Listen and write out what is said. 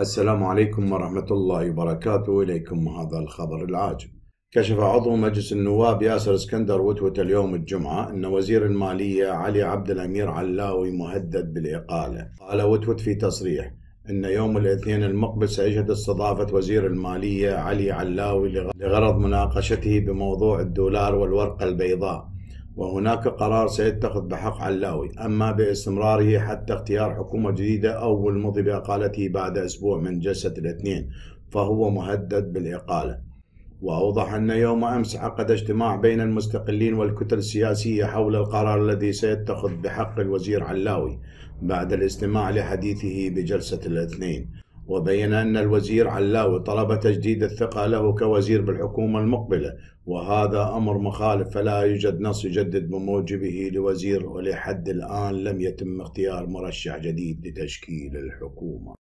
السلام عليكم ورحمة الله وبركاته إليكم هذا الخبر العاجل كشف عضو مجلس النواب ياسر اسكندر وتوت اليوم الجمعة أن وزير المالية علي عبد الأمير علاوي مهدد بالإقالة قال وتوت في تصريح أن يوم الاثنين المقبل سيشهد استضافة وزير المالية علي علاوي لغرض مناقشته بموضوع الدولار والورقة البيضاء وهناك قرار سيتخذ بحق علاوي أما باستمراره حتى اختيار حكومة جديدة أو المضي بإقالته بعد أسبوع من جلسة الاثنين فهو مهدد بالإقالة وأوضح أن يوم أمس عقد اجتماع بين المستقلين والكتل السياسية حول القرار الذي سيتخذ بحق الوزير علاوي بعد الاستماع لحديثه بجلسة الاثنين وبين أن الوزير علاوي طلب تجديد الثقة له كوزير بالحكومة المقبلة وهذا أمر مخالف فلا يوجد نص يجدد بموجبه لوزير ولحد الآن لم يتم اختيار مرشح جديد لتشكيل الحكومة